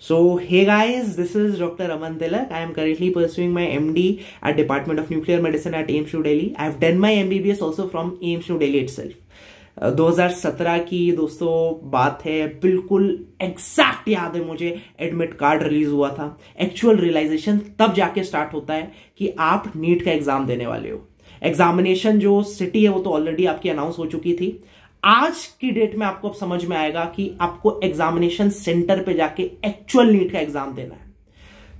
So hey guys, this is Dr. Aman Tilak. I am currently pursuing my MD at Department of Nuclear Medicine at AIMS New Delhi. I have done my MBBS also from AIMS New Delhi itself. Uh, 2017 की दोस्तों बात है बिल्कुल exact याद है मुझे admit card release हुआ था एक्चुअल रियलाइजेशन तब जाके स्टार्ट होता है कि आप नीट का एग्जाम देने वाले हो एग्जामिनेशन जो सिटी है वो तो ऑलरेडी आपकी अनाउंस हो चुकी थी आज की डेट में आपको अब समझ में आएगा कि आपको एग्जामिनेशन सेंटर पे जाके एक्चुअल नीट का एग्जाम देना है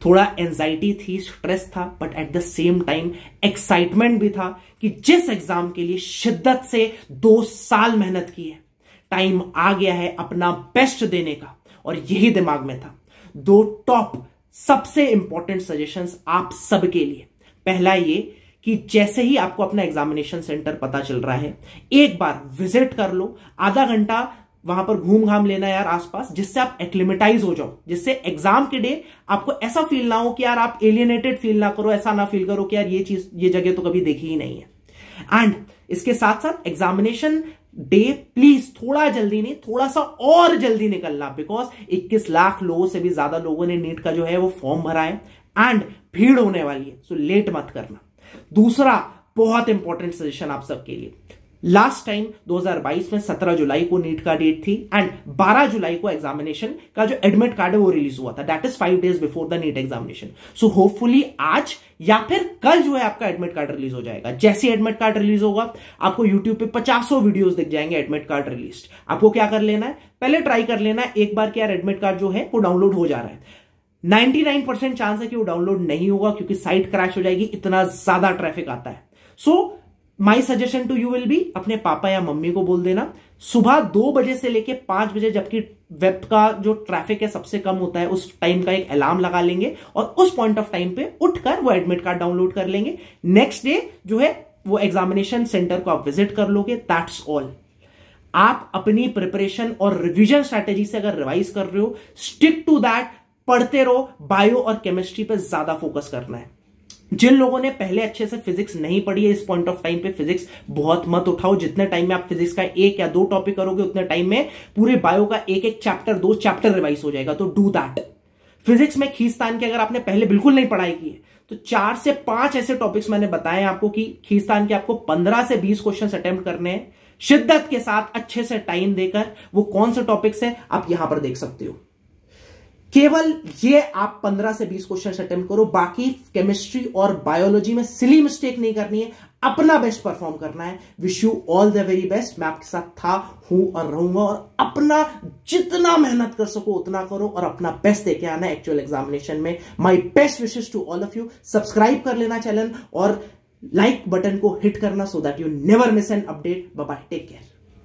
थोड़ा एंजाइटी थी स्ट्रेस था but at the same time excitement भी था कि जिस एग्जाम के लिए शिद्दत से दो साल मेहनत की है टाइम आ गया है अपना बेस्ट देने का और यही दिमाग में था दो टॉप सबसे इंपॉर्टेंट सजेशंस आप सबके लिए पहला ये कि जैसे ही आपको अपना एग्जामिनेशन सेंटर पता चल रहा है एक बार विजिट कर लो आधा घंटा वहां पर घूम घाम लेना यार आसपास जिससे आप एक्लिमेटाइज हो जाओ जिससे एग्जाम के डे आपको ऐसा फील ना हो कि यार आप एलियनेटेड फील ना करो ऐसा ना फील करो कि यार ये चीज ये जगह तो कभी देखी ही नहीं है एंड इसके साथ साथ एग्जामिनेशन डे प्लीज थोड़ा जल्दी नहीं थोड़ा सा और जल्दी निकलना बिकॉज इक्कीस लाख लोगों से भी ज्यादा लोगों ने नीट का जो है वो फॉर्म भरा है एंड भीड़ होने वाली है सो लेट मत करना दूसरा बहुत इंपॉर्टेंट सजेशन आप सबके लिए लास्ट टाइम 2022 में 17 जुलाई को नीट का डेट थी एंड 12 जुलाई को एग्जामिनेशन का जो एडमिट कार्ड है वो रिलीज हुआ था that is five days before the NEET examination so hopefully आज या फिर कल जो है आपका एडमिट कार्ड रिलीज हो जाएगा जैसे एडमिट कार्ड रिलीज होगा आपको यूट्यूब पे पचासों वीडियोस दिख जाएंगे एडमिट कार्ड रिलीज आपको क्या कर लेना है पहले ट्राई कर लेना है एक बार कि यार एडमिट कार्ड जो है वो डाउनलोड हो जा रहा है 99% चांस है कि वो डाउनलोड नहीं होगा क्योंकि साइट क्रैश हो जाएगी इतना ज्यादा ट्रैफिक आता है so my suggestion to you will be अपने पापा या मम्मी को बोल देना सुबह दो बजे से लेके पांच बजे जबकि वेब का जो ट्रैफिक है सबसे कम होता है उस टाइम का एक अलार्म लगा लेंगे और उस पॉइंट ऑफ टाइम पे उठकर वो एडमिट कार्ड डाउनलोड कर लेंगे नेक्स्ट डे जो है वो एग्जामिनेशन सेंटर को आप विजिट कर लोगे दैट्स ऑल आप अपनी प्रिपरेशन और रिविजन स्ट्रैटेजी से अगर रिवाइज कर रहे हो स्टिक टू दैट पढ़ते रहो बायो और केमिस्ट्री पे ज्यादा फोकस करना है जिन लोगों ने पहले अच्छे से फिजिक्स नहीं पढ़ी है इस पॉइंट ऑफ टाइम पे फिजिक्स बहुत मत उठाओ जितने टाइम में आप फिजिक्स का एक या दो टॉपिक करोगे उतने टाइम में पूरे बायो का एक एक चैप्टर दो चैप्टर रिवाइज हो जाएगा तो डू दैट फिजिक्स में खींचतान की अगर आपने पहले बिल्कुल नहीं पढ़ाई की है तो चार से पांच ऐसे टॉपिक्स मैंने बताए आपको कि खींचतान के आपको पंद्रह से बीस क्वेश्चन अटेम्प्ट करने हैं शिद्दत के साथ अच्छे से टाइम देकर वो कौन से टॉपिक्स है आप यहां पर देख सकते हो केवल ये आप 15 से 20 क्वेश्चन अटेम्प्ट करो बाकी केमिस्ट्री और बायोलॉजी में सिली मिस्टेक नहीं करनी है अपना बेस्ट परफॉर्म करना है wish you all the very best मैं आपके साथ था हूं और रहूंगा और अपना जितना मेहनत कर सको उतना करो और अपना बेस्ट देके आना एक्चुअल एग्जामिनेशन में my best wishes to all of you subscribe कर लेना चैनल और लाइक like बटन को हिट करना so that you never miss an update bye take care